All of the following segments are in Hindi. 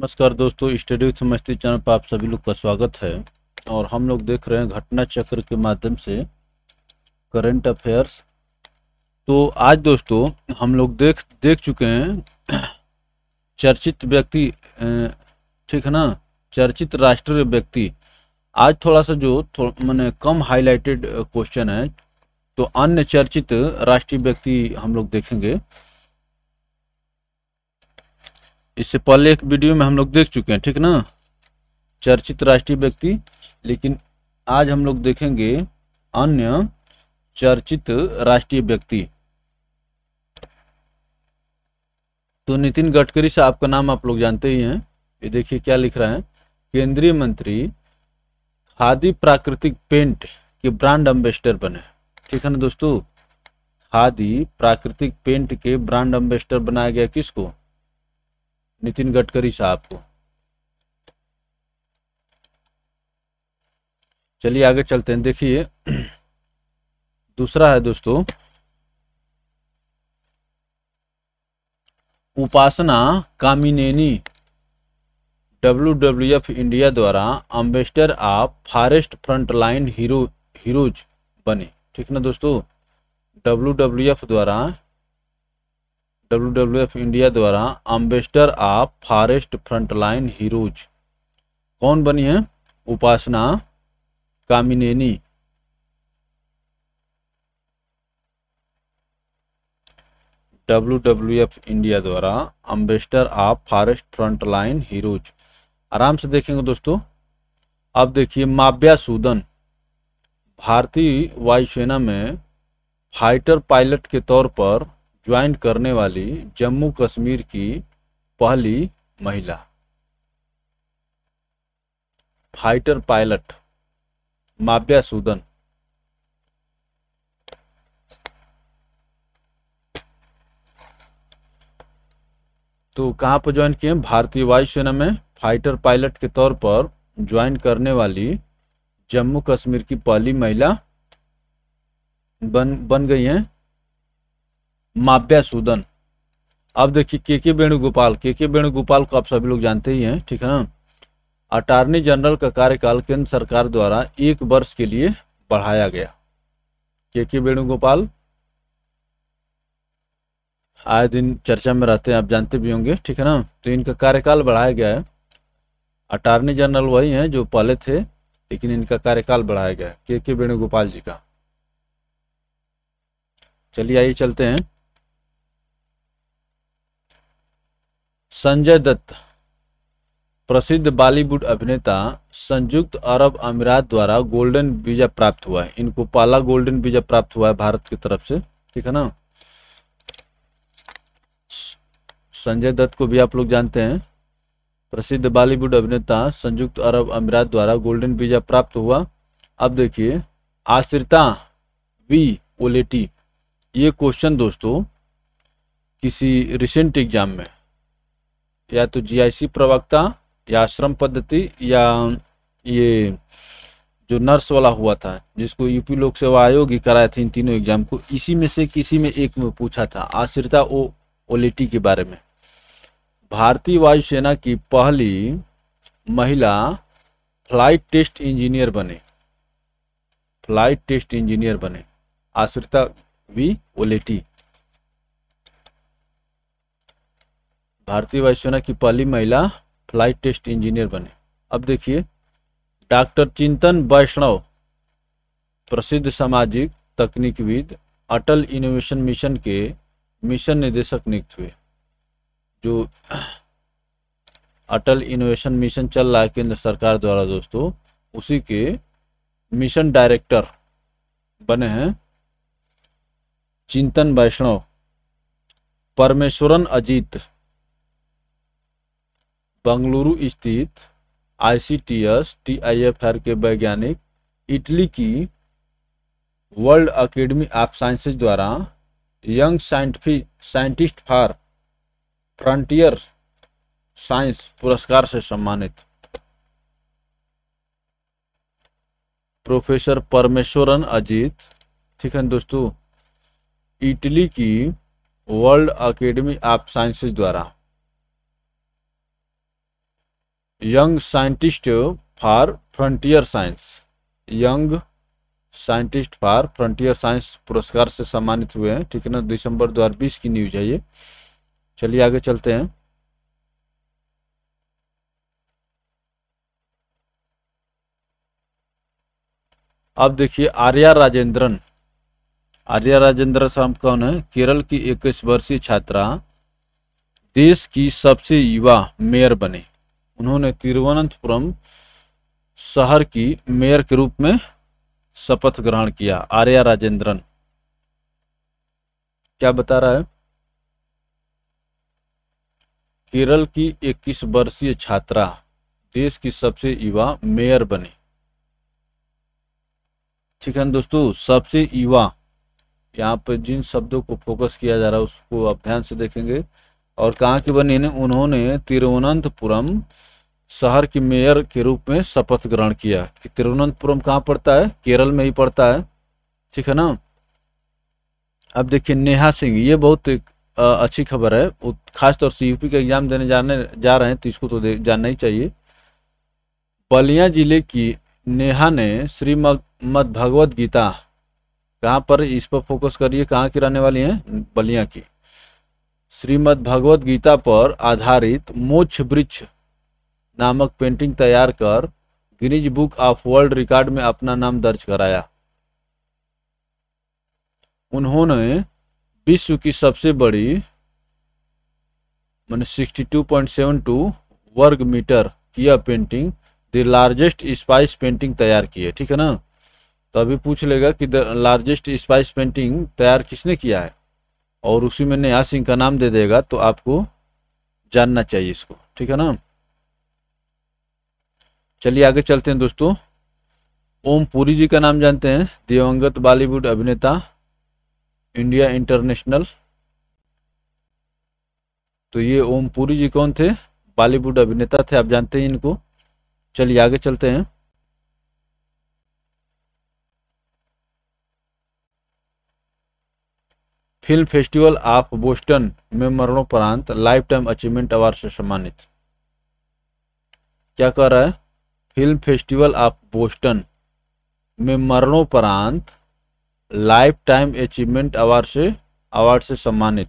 नमस्कार दोस्तों स्टडी समस्ती चैनल पर आप सभी लोग का स्वागत है और हम लोग देख रहे हैं घटना चक्र के माध्यम से करंट अफेयर्स तो आज दोस्तों हम लोग देख देख चुके हैं चर्चित व्यक्ति ठीक है ना चर्चित राष्ट्रीय व्यक्ति आज थोड़ा सा जो थो, मैंने कम हाईलाइटेड क्वेश्चन है तो अन्य चर्चित राष्ट्रीय व्यक्ति हम लोग देखेंगे इससे पहले एक वीडियो में हम लोग देख चुके हैं ठीक ना चर्चित राष्ट्रीय व्यक्ति लेकिन आज हम लोग देखेंगे अन्य चर्चित राष्ट्रीय व्यक्ति तो नितिन गडकरी से आपका नाम आप लोग जानते ही हैं ये देखिए क्या लिख रहा है केंद्रीय मंत्री खादी प्राकृतिक पेंट के ब्रांड अम्बेसडर बने ठीक है ना दोस्तों खादी प्राकृतिक पेंट के ब्रांड एम्बेसडर बनाया गया किसको नितिन गडकरी साहब को चलिए आगे चलते हैं देखिए दूसरा है दोस्तों Upasana Kamineni W W F India द्वारा ambassador of forest frontline hero heroes बने ठीक ना दोस्तों डब्ल्यू डब्ल्यू एफ द्वारा डब्ल्यूडब्ल्यूएफ इंडिया द्वारा ambassador of forest frontline heroes कौन बनी है उपासना कामिनेनी डब्ल्यूडब्ल्यूएफ इंडिया द्वारा ambassador of forest frontline heroes आराम से देखेंगे दोस्तों अब देखिए माव्या सूदन भारतीय वायुसेना में फाइटर पायलट के तौर पर ज्वाइन करने वाली जम्मू कश्मीर की पहली महिला फाइटर पायलट माव्या सूदन तो कहाँ पर ज्वाइन किए भारतीय वायुसेना में फाइटर पायलट के तौर पर ज्वाइन करने वाली जम्मू कश्मीर की पहली महिला बन बन गई हैं माव्या सूदन अब देखिए के के वेणुगोपाल के के वेणुगोपाल को आप सभी लोग जानते ही हैं ठीक है ना अटार्नी जनरल का कार्यकाल केंद्र सरकार द्वारा एक वर्ष के लिए बढ़ाया गया के के वेणुगोपाल आए दिन चर्चा में रहते हैं आप जानते भी होंगे ठीक है ना तो इनका कार्यकाल बढ़ाया गया है अटारनी जनरल वही हैं जो पहले थे लेकिन इनका कार्यकाल बढ़ाया गया है के के वेणुगोपाल जी का चलिए आइए चलते हैं संजय दत्त प्रसिद्ध बॉलीवुड अभिनेता संयुक्त अरब अमीरात द्वारा गोल्डन वीजा प्राप्त हुआ है इनको पहला गोल्डन वीजा प्राप्त हुआ है भारत की तरफ से ठीक है ना संजय दत्त को भी आप लोग जानते हैं प्रसिद्ध बॉलीवुड अभिनेता संयुक्त अरब अमीरात द्वारा गोल्डन वीजा प्राप्त हुआ अब देखिए आश्रिता वी ओलेटी ये क्वेश्चन दोस्तों किसी रिसेंट एग्जाम में या तो जीआईसी प्रवक्ता या आश्रम पद्धति या ये जो नर्स वाला हुआ था जिसको यूपी लोक सेवा आयोग ही कराए थे इन तीनों एग्जाम को इसी में से किसी में एक में पूछा था आश्रिता ओ ओलेटी के बारे में भारतीय वायुसेना की पहली महिला फ्लाइट टेस्ट इंजीनियर बने फ्लाइट टेस्ट इंजीनियर बने आश्रिता वी ओलेटी भारतीय वायुसेना की पहली महिला फ्लाइट टेस्ट इंजीनियर बने अब देखिए डॉक्टर चिंतन वैष्णव प्रसिद्ध सामाजिक तकनीकविद अटल इनोवेशन मिशन के मिशन निदेशक नियुक्त हुए जो अटल इनोवेशन मिशन चल रहा है केंद्र सरकार द्वारा दोस्तों उसी के मिशन डायरेक्टर बने हैं चिंतन वैष्णव परमेश्वरन अजीत बंगलुरु स्थित आईसीटीएस टीआईएफआर के वैज्ञानिक इटली की वर्ल्ड एकेडमी ऑफ साइंसेज द्वारा young scientific scientist for frontier science पुरस्कार से सम्मानित प्रोफेसर परमेश्वरन अजीत ठीक है दोस्तों इटली की वर्ल्ड एकेडमी ऑफ साइंसेज द्वारा young scientist for frontier science young scientist for frontier science पुरस्कार से सम्मानित हुए हैं ठीक है ना दिसंबर 2020 की न्यूज है ये चलिए आगे चलते हैं अब देखिए आर्या राजेंद्रन आर्या राजेंद्र साहब कौन है केरल की इक्कीस वर्षीय छात्रा देश की सबसे युवा मेयर बने उन्होंने तिरुवनंतपुरम शहर की मेयर के रूप में शपथ ग्रहण किया आर्या राजेंद्रन क्या बता रहा है केरल की 21 वर्षीय छात्रा देश की सबसे युवा मेयर बनी ठीक है दोस्तों सबसे युवा यहाँ पर जिन शब्दों को फोकस किया जा रहा है उसको आप ध्यान से देखेंगे और कहा कि बनी उन्होंने तिरुवनंतपुरम शहर की मेयर के रूप में शपथ ग्रहण किया कि तिरुवनंतपुरम कहाँ पड़ता है केरल में ही पड़ता है ठीक है ना अब देखिए नेहा सिंह ये बहुत अच्छी खबर है खासतौर से यूपी का एग्जाम देने जाने जा रहे हैं तो इसको तो जानना ही चाहिए बलिया जिले की नेहा ने श्रीमद भगवत गीता कहाँ पर इस पर फोकस करिए कहाँ की रहने वाली हैं बलिया की श्रीमद भगवत गीता पर आधारित मोक्ष वृक्ष नामक पेंटिंग तैयार कर Guinness book of world record में अपना नाम दर्ज कराया उन्होंने विश्व की सबसे बड़ी मैंने 62.72 वर्ग मीटर की यह painting the largest spice painting तैयार की है ठीक है ना तो अभी पूछ लेगा कि द लार्जेस्ट स्पाइस पेंटिंग तैयार किसने किया है और उसी में नेहा सिंह का नाम दे देगा तो आपको जानना चाहिए इसको ठीक है ना चलिए आगे चलते हैं दोस्तों ओम पुरी जी का नाम जानते हैं दिवंगत बॉलीवुड अभिनेता इंडिया इंटरनेशनल तो ये ओम पुरी जी कौन थे बॉलीवुड अभिनेता थे आप जानते हैं इनको चलिए आगे चलते हैं फिल्म फेस्टिवल ऑफ बोस्टन में मरणोपरांत लाइफ टाइम अचीवमेंट अवार्ड से सम्मानित क्या कह रहा है फिल्म फेस्टिवल ऑफ बोस्टन में मरणोपरांत लाइफ टाइम अचीवमेंट अवार्ड से अवार्ड से सम्मानित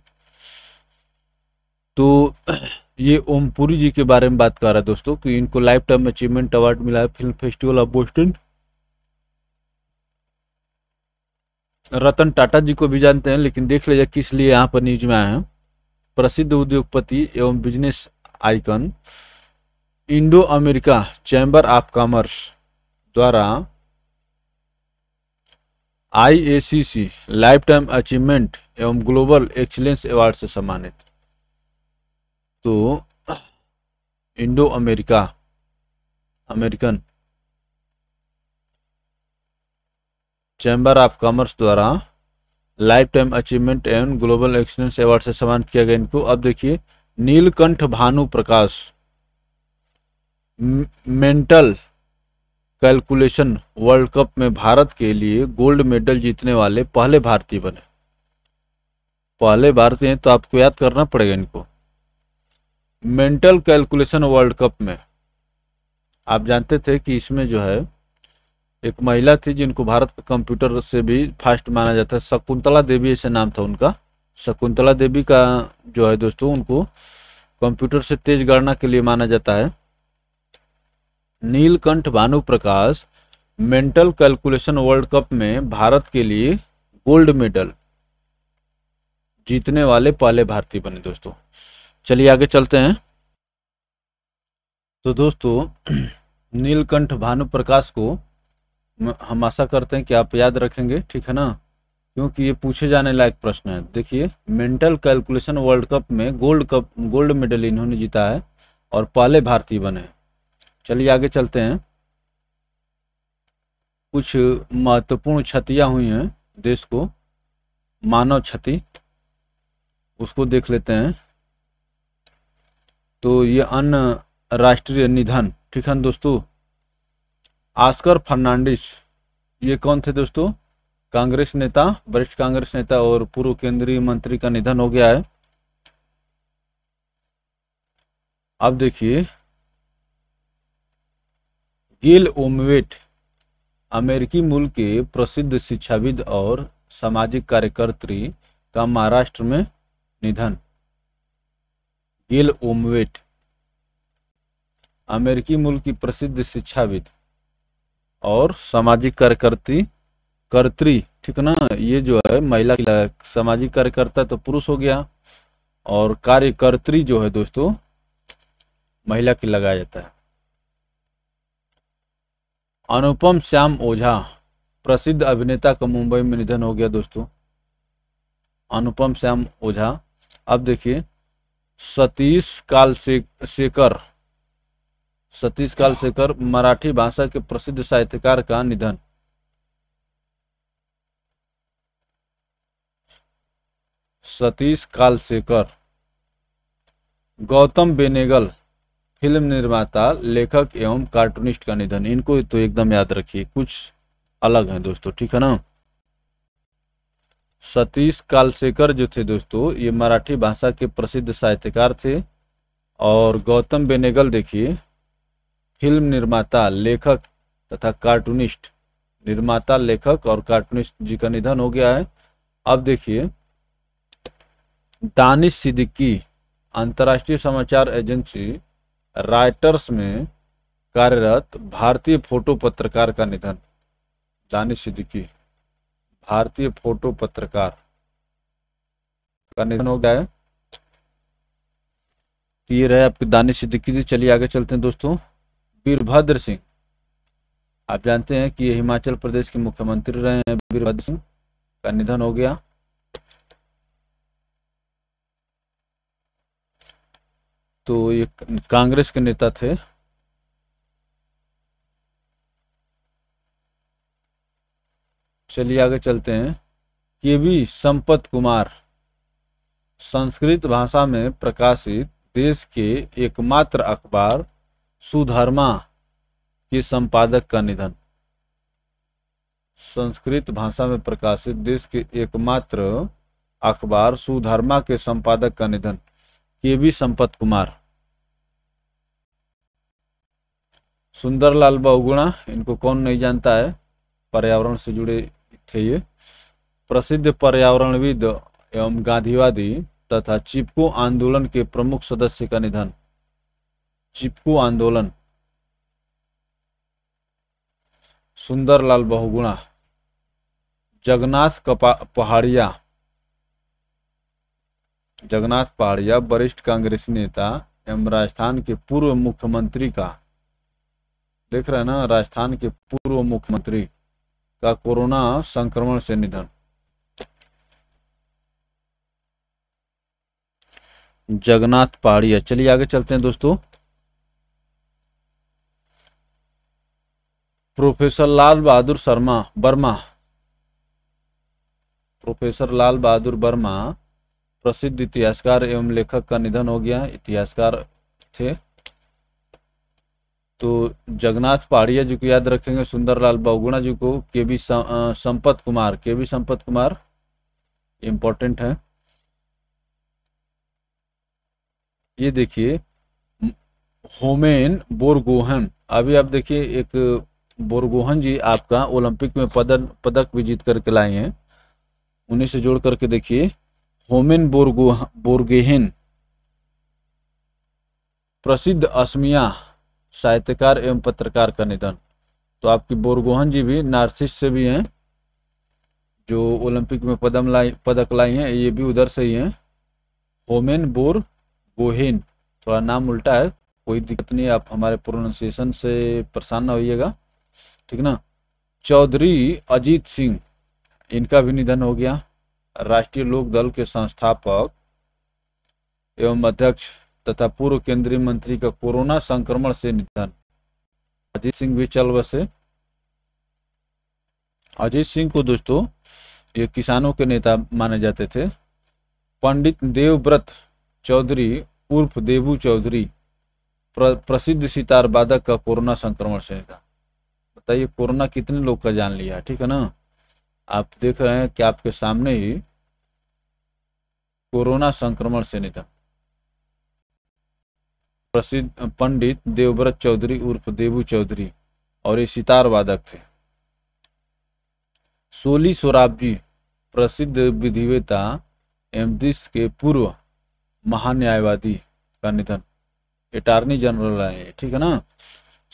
तो ये ओमपुरी जी के बारे में बात कर रहा है दोस्तों कि इनको लाइफ टाइम अचीवमेंट अवार्ड मिला है film festival of Boston Ratan Tata ji को भी जानते हैं लेकिन देख लीजिए किस लिए यहाँ पर न्यूज में आए हैं प्रसिद्ध उद्योगपति एवं business icon Indo America chamber of commerce द्वारा आईएसीसी लाइफ टाइम अचीवमेंट एवं ग्लोबल एक्सीलेंस अवार्ड से सम्मानित तो Indo America American chamber of commerce द्वारा लाइफ टाइम अचीवमेंट एवं ग्लोबल एक्सीलेंस अवार्ड से सम्मानित किया गया इनको अब देखिए Neelkanth Bhanu Prakash mental calculation world cup में भारत के लिए गोल्ड मेडल जीतने वाले पहले भारतीय बने पहले भारतीय हैं तो आपको याद करना पड़ेगा इनको मेंटल कैलकुलेशन वर्ल्ड कप में आप जानते थे कि इसमें जो है एक महिला थी जिनको भारत का कंप्यूटर से भी फास्ट माना जाता है शकुंतला देवी ऐसे नाम था उनका शकुंतला देवी का जो है दोस्तों उनको कंप्यूटर से तेज गणना के लिए माना जाता है Neelkanth Bhanuprakash mental calculation world cup में भारत के लिए गोल्ड मेडल जीतने वाले पहले भारतीय बने दोस्तों चलिए आगे चलते हैं तो दोस्तों नीलकंठ भानुप्रकाश को हम आशा करते हैं कि आप याद रखेंगे ठीक है ना क्योंकि ये पूछे जाने लायक प्रश्न है देखिए मेंटल कैलकुलेशन वर्ल्ड कप में गोल्ड कप गोल्ड मेडल इन्होंने जीता है और पहले भारतीय बने हैं चलिए आगे चलते हैं कुछ महत्वपूर्ण क्षतियाँ हुई हैं देश को मानव क्षति उसको देख लेते हैं तो ये अन्य राष्ट्रीय निधन ठीक है दोस्तों आस्कर फर्नांडिस ये कौन थे दोस्तों कांग्रेस नेता वरिष्ठ कांग्रेस नेता और पूर्व केंद्रीय मंत्री का निधन हो गया है अब देखिए गिल ओमवेट अमेरिकी मूल के प्रसिद्ध शिक्षाविद और सामाजिक कार्यकर्त्री का महाराष्ट्र में निधन गिल ओमवेट अमेरिकी मूल की प्रसिद्ध शिक्षाविद और सामाजिक कार्यकर्ती कर्त्री ठीक ना ये जो है महिला सामाजिक कार्यकर्ता तो पुरुष हो गया और कार्यकर्त्री जो है दोस्तों महिला की लगाया जाता है अनुपम श्याम ओझा प्रसिद्ध अभिनेता का मुंबई में निधन हो गया दोस्तों अनुपम श्याम ओझा अब देखिए सतीश काल शेखर सतीश काल शेखर मराठी भाषा के प्रसिद्ध साहित्यकार का निधन सतीश कालशेखर गौतम बेनेगल फिल्म निर्माता लेखक एवं कार्टूनिस्ट का निधन इनको तो एकदम याद रखिए कुछ अलग है दोस्तों ठीक है ना सतीश कालशेखर जो थे दोस्तों ये मराठी भाषा के प्रसिद्ध साहित्यकार थे और गौतम बेनेगल देखिए फिल्म निर्माता लेखक तथा कार्टूनिस्ट निर्माता लेखक और कार्टूनिस्ट जी का निधन हो गया है अब देखिए दानिश सिद्दीकी अंतर्राष्ट्रीय समाचार एजेंसी राइटर्स में कार्यरत भारतीय फोटो पत्रकार का निधन दानी सिद्दीकी भारतीय फोटो पत्रकार का निधन हो गया है तो ये रहे आपके दानिश सिद्दीकी जी चलिए आगे चलते हैं दोस्तों वीरभद्र सिंह आप जानते हैं कि ये हिमाचल प्रदेश के मुख्यमंत्री रहे हैं वीरभद्र सिंह का निधन हो गया तो ये कांग्रेस के नेता थे चलिए आगे चलते हैं के वी संपत कुमार संस्कृत भाषा में प्रकाशित देश के एकमात्र अखबार सुधर्मा के संपादक का निधन संस्कृत भाषा में प्रकाशित देश के एकमात्र अखबार सुधर्मा के संपादक का निधन के वी संपत कुमार सुंदरलाल बहुगुणा इनको कौन नहीं जानता है पर्यावरण से जुड़े थे ये प्रसिद्ध पर्यावरणविद एवं गांधीवादी तथा चिपको आंदोलन के प्रमुख सदस्य का निधन चिपको आंदोलन सुंदरलाल बहुगुणा जगन्नाथ पहाड़िया जगन्नाथ पहाड़िया वरिष्ठ कांग्रेस नेता एवं राजस्थान के पूर्व मुख्यमंत्री का लिख रहे हैं ना राजस्थान के पूर्व मुख्यमंत्री का कोरोना संक्रमण से निधन जगन्नाथ पहाड़िया चलिए आगे चलते हैं दोस्तों प्रोफेसर लाल बहादुर शर्मा वर्मा प्रोफेसर लाल बहादुर वर्मा प्रसिद्ध इतिहासकार एवं लेखक का निधन हो गया इतिहासकार थे तो जगन्नाथ पहाड़िया जी को याद रखेंगे सुंदरलाल बहुगुणा जी को के बी संपत कुमार के बी संपत कुमार इम्पोर्टेंट है ये देखिए होमेन बोरगोहन अभी आप देखिए एक बोरगोहन जी आपका ओलंपिक में पदक पदक भी जीत करके लाए हैं उन्हीं से जोड़ करके देखिए होमेन बोरगोह बोरगेहन प्रसिद्ध असमिया साहित्यकार एवं पत्रकार का निधन तो आपकी बोरगोहन जी भी नार्सिस से भी हैं जो ओलंपिक में पदम लाई पदक लाई हैं ये भी उधर से ही हैं होमेन बोर गोहेन थोड़ा नाम उल्टा है कोई दिक्कत नहीं आप हमारे प्रोनाउंसिएशन से परेशान ना होइएगा ठीक ना चौधरी अजीत सिंह इनका भी निधन हो गया राष्ट्रीय लोक दल के संस्थापक एवं अध्यक्ष तथा पूर्व केंद्रीय मंत्री का कोरोना संक्रमण से निधन अजीत सिंह भी चल बसे अजीत सिंह को दोस्तों ये किसानों के नेता माने जाते थे पंडित देवव्रत चौधरी उर्फ देवू चौधरी प्र, प्रसिद्ध सितार वादक का कोरोना संक्रमण से निधन बताइए कोरोना कितने लोग का जान लिया ठीक है ना आप देख रहे हैं कि आपके सामने ही कोरोना संक्रमण से निधन प्रसिद्ध पंडित देवव्रत चौधरी उर्फ देवू चौधरी और ये सितार वादक थे सोली सोराबजी प्रसिद्ध विधिवेता एमदिस के पूर्व महान्यायवादी का निधन अटार्नी जनरल रहे ठीक है ना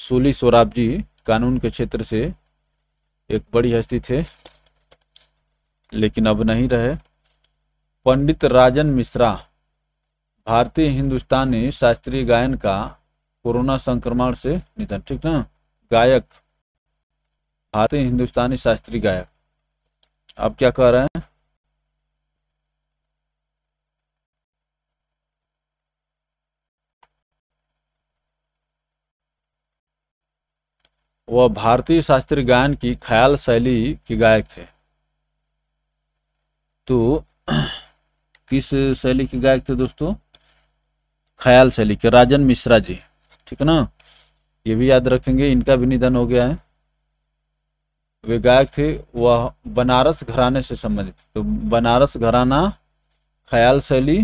सोली सोराबजी कानून के क्षेत्र से एक बड़ी हस्ती थे लेकिन अब नहीं रहे पंडित राजन मिश्रा भारतीय हिंदुस्तानी शास्त्रीय गायन का कोरोना संक्रमण से निधन ठीक ना गायक भारतीय हिंदुस्तानी शास्त्रीय गायक अब क्या कह रहे हैं वह भारतीय शास्त्रीय गायन की ख्याल शैली के गायक थे तो किस शैली के गायक थे दोस्तों ख्याल से लिखे राजन मिश्रा जी ठीक है ना ये भी याद रखेंगे इनका भी निधन हो गया है वे गायक थे वह बनारस घराने से संबंधित तो बनारस घराना ख्याल शैली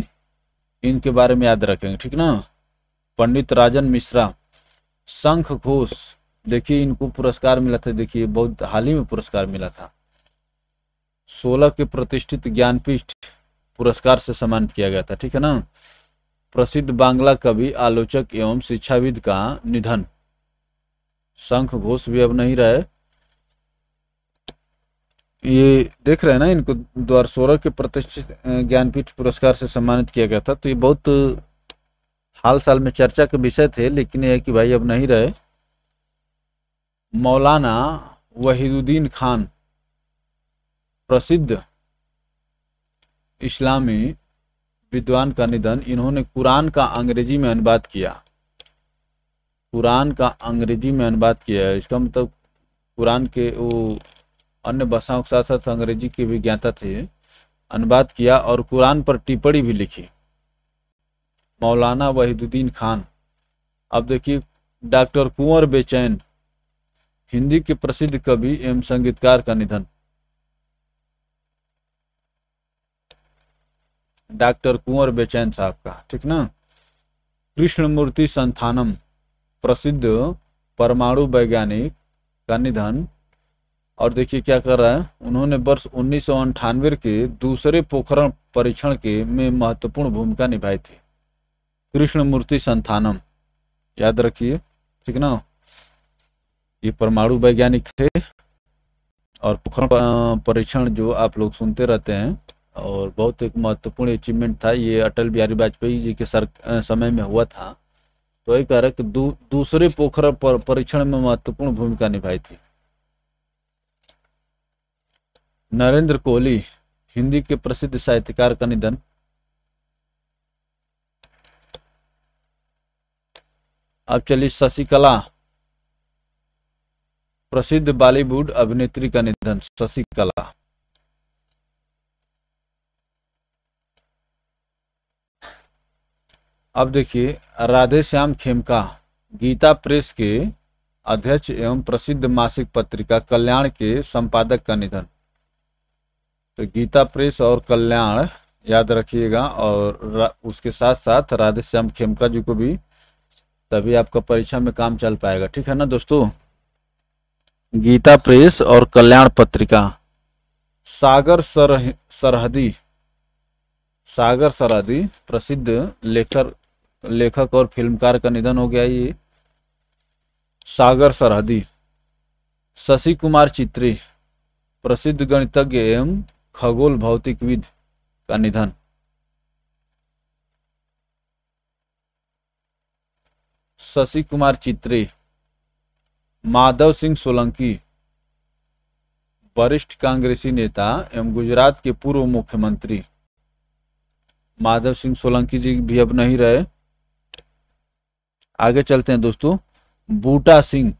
इनके बारे में याद रखेंगे ठीक ना पंडित राजन मिश्रा शंख घोष देखिए इनको पुरस्कार मिला था देखिए बहुत हाल ही में पुरस्कार मिला था सोलह के प्रतिष्ठित ज्ञानपीठ पुरस्कार से सम्मानित किया गया था ठीक है ना प्रसिद्ध बांग्ला कवि आलोचक एवं शिक्षाविद का निधन शंख घोष भी अब नहीं रहे ये देख रहे हैं ना इनको द्वारसोरा के प्रतिष्ठित ज्ञानपीठ पुरस्कार से सम्मानित किया गया था तो ये बहुत हाल साल में चर्चा के विषय थे लेकिन यह कि भाई अब नहीं रहे मौलाना वहीदुद्दीन खान प्रसिद्ध इस्लामी विद्वान का निधन इन्होंने कुरान का अंग्रेजी में अनुवाद किया कुरान का अंग्रेजी में अनुवाद किया है इसका मतलब कुरान के वो अन्य भाषाओं के साथ साथ अंग्रेजी के भी ज्ञाता थे अनुवाद किया और कुरान पर टिप्पणी भी लिखी मौलाना वहीदुद्दीन खान अब देखिए डॉक्टर कुंवर बेचैन हिंदी के प्रसिद्ध कवि एवं संगीतकार का निधन डॉक्टर कुंवर बेचैन साहब का ठीक ना कृष्णमूर्ति संथानम प्रसिद्ध परमाणु वैज्ञानिक का निधन और देखिए क्या कर रहा है उन्होंने वर्ष उन्नीस के दूसरे पोखरण परीक्षण के में महत्वपूर्ण भूमिका निभाई थी कृष्णमूर्ति संथानम याद रखिए ठीक ना ये परमाणु वैज्ञानिक थे और पोखरण परीक्षण जो आप लोग सुनते रहते हैं और बहुत एक महत्वपूर्ण अचीवमेंट था ये अटल बिहारी वाजपेयी जी के सर समय में हुआ था तो वही कि दू, दूसरे पोखर पर परीक्षण में महत्वपूर्ण भूमिका निभाई थी नरेंद्र कोहली हिंदी के प्रसिद्ध साहित्यकार का निधन अब चलिए शशिकला प्रसिद्ध बॉलीवुड अभिनेत्री का निधन शशिकला अब देखिए राधे श्याम खेमका गीता प्रेस के अध्यक्ष एवं प्रसिद्ध मासिक पत्रिका कल्याण के संपादक का निधन तो गीता प्रेस और कल्याण याद रखिएगा और उसके साथ साथ राधे श्याम खेमका जी को भी तभी आपका परीक्षा में काम चल पाएगा ठीक है ना दोस्तों गीता प्रेस और कल्याण पत्रिका सागर सरह सरहदी सागर सरहदी प्रसिद्ध लेखक लेखक और फिल्मकार का निधन हो गया ये सागर सरहदी शशि कुमार चित्री प्रसिद्ध गणितज्ञ एवं खगोल भौतिकविद का निधन शशि कुमार चित्री माधव सिंह सोलंकी वरिष्ठ कांग्रेसी नेता एवं गुजरात के पूर्व मुख्यमंत्री माधव सिंह सोलंकी जी भी अब नहीं रहे आगे चलते हैं दोस्तों बूटा सिंह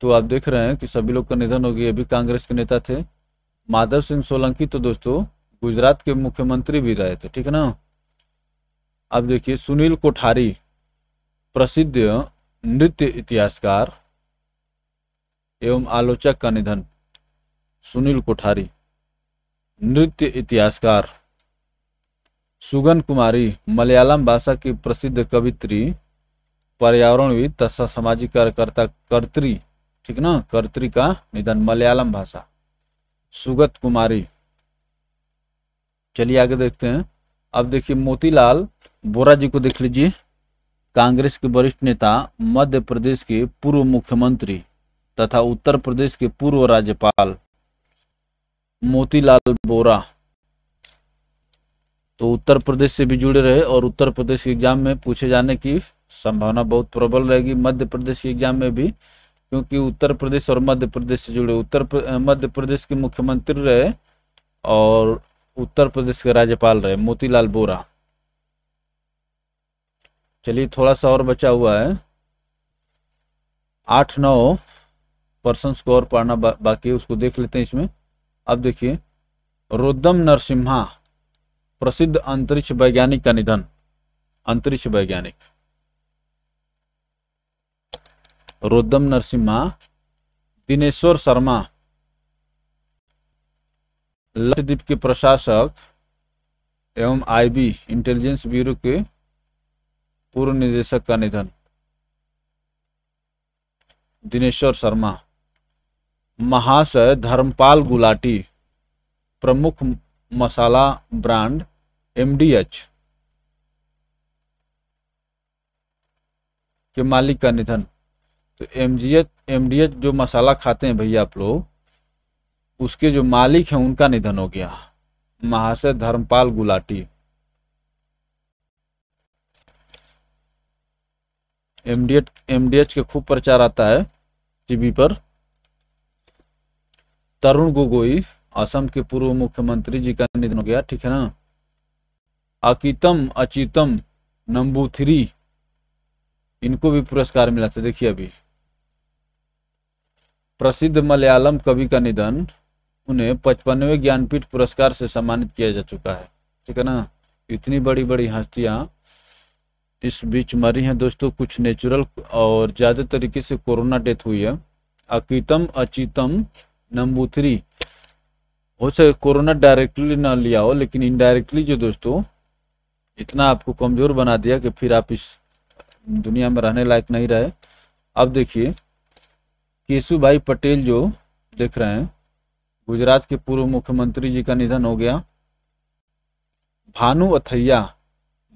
तो आप देख रहे हैं कि सभी लोग का निधन हो गया अभी कांग्रेस के नेता थे माधव सिंह सोलंकी तो दोस्तों गुजरात के मुख्यमंत्री भी रहे थे ठीक है ना अब देखिए सुनील कोठारी प्रसिद्ध नृत्य इतिहासकार एवं आलोचक का निधन सुनील कोठारी नृत्य इतिहासकार सुगन कुमारी हम्म। मलयालम भाषा की प्रसिद्ध कवित्री पर्यावरणविद तथा सामाजिक कार्यकर्ता कर्त्री ठीक ना कर्त्री का निधन मलयालम भाषा सुगत कुमारी चलिए आगे देखते हैं अब देखिए मोतीलाल बोरा जी को देख लीजिए कांग्रेस के वरिष्ठ नेता मध्य प्रदेश के पूर्व मुख्यमंत्री तथा उत्तर प्रदेश के पूर्व राज्यपाल मोतीलाल बोरा तो उत्तर प्रदेश से भी जुड़े रहे और उत्तर प्रदेश के एग्जाम में पूछे जाने की संभावना बहुत प्रबल रहेगी मध्य प्रदेश के एग्जाम में भी क्योंकि उत्तर प्रदेश और मध्य प्रदेश से जुड़े उत्तर प्र... मध्य प्रदेश के मुख्यमंत्री रहे और उत्तर प्रदेश के राज्यपाल रहे मोतीलाल बोरा चलिए थोड़ा सा और बचा हुआ है आठ नौ पर्सन को और पढ़ना बा, बाकी है उसको देख लेते हैं इसमें अब देखिए रोदम नरसिम्हा प्रसिद्ध अंतरिक्ष वैज्ञानिक का निधन अंतरिक्ष वैज्ञानिक रोदम नरसिम्हा दिनेश्वर शर्मा लक्षद्वीप के प्रशासक एवं आईबी इंटेलिजेंस ब्यूरो के पूर्व निदेशक का निधन दिनेश्वर शर्मा महाशय धर्मपाल गुलाटी प्रमुख मसाला ब्रांड एमडीएच के मालिक का निधन तो एमजीएच एमडीएच जो मसाला खाते हैं भैया आप लोग उसके जो मालिक हैं उनका निधन हो गया महाशय धर्मपाल गुलाटी एमडीएच एमडीएच के खूब प्रचार आता है टीवी पर तरुण गोगोई असम के पूर्व मुख्यमंत्री जी का निधन हो गया ठीक है ना अकितम अचितम थ्री इनको भी पुरस्कार मिला था देखिए अभी प्रसिद्ध मलयालम कवि का निधन उन्हें पचपनवे ज्ञानपीठ पुरस्कार से सम्मानित किया जा चुका है ठीक है ना इतनी बड़ी बड़ी हस्तियां इस बीच मरी हैं दोस्तों कुछ नेचुरल और ज़्यादा तरीके से कोरोना डेथ हुई है अकीतम अचितम नंबूथरी हो सके कोरोना डायरेक्टली ना लिया हो लेकिन इनडायरेक्टली जो दोस्तों इतना आपको कमज़ोर बना दिया कि फिर आप इस दुनिया में रहने लायक नहीं रहे अब देखिए केशु भाई पटेल जो देख रहे हैं गुजरात के पूर्व मुख्यमंत्री जी का निधन हो गया भानु अथैया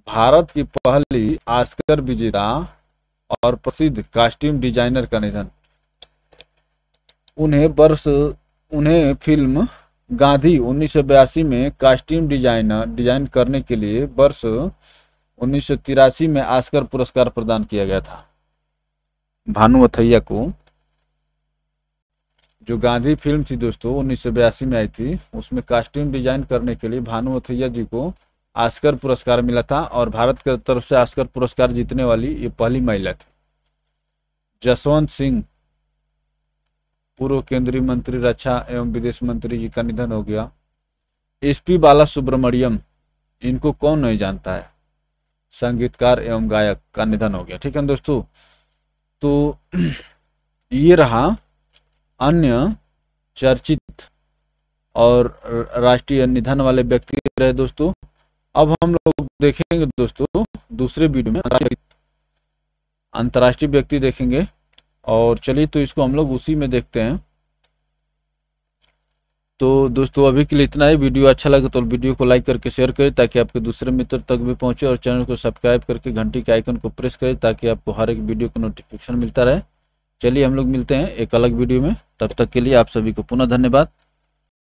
भारत की पहली आस्कर विजेता और प्रसिद्ध कास्ट्यूम डिजाइनर का निधन उन्हें वर्ष उन्हें फिल्म गांधी उन्नीस में कास्ट्यूम डिजाइनर डिजाइन करने के लिए वर्ष उन्नीस में आस्कर पुरस्कार प्रदान किया गया था भानु अथैया को जो गांधी फिल्म थी दोस्तों उन्नीस में आई थी उसमें कास्ट्यूम डिजाइन करने के लिए भानु अथैया जी को आस्कर पुरस्कार मिला था और भारत की तरफ से आस्कर पुरस्कार जीतने वाली ये पहली महिला थी जसवंत सिंह पूर्व केंद्रीय मंत्री रक्षा एवं विदेश मंत्री जी का निधन हो गया एस पी बाला सुब्रमण्यम इनको कौन नहीं जानता है संगीतकार एवं गायक का निधन हो गया ठीक है दोस्तों तो ये रहा अन्य चर्चित और राष्ट्रीय निधन वाले व्यक्ति रहे दोस्तों अब हम लोग देखेंगे दोस्तों दूसरे वीडियो में अंतर्राष्ट्रीय व्यक्ति देखेंगे और चलिए तो इसको हम लोग उसी में देखते हैं तो दोस्तों अभी के लिए इतना ही वीडियो अच्छा लगे तो वीडियो को लाइक करके शेयर करें ताकि आपके दूसरे मित्र तक भी पहुंचे और चैनल को सब्सक्राइब करके घंटी के आइकन को प्रेस करें ताकि आपको हर एक वीडियो का नोटिफिकेशन मिलता रहे चलिए हम लोग मिलते हैं एक अलग वीडियो में तब तक के लिए आप सभी को पुनः धन्यवाद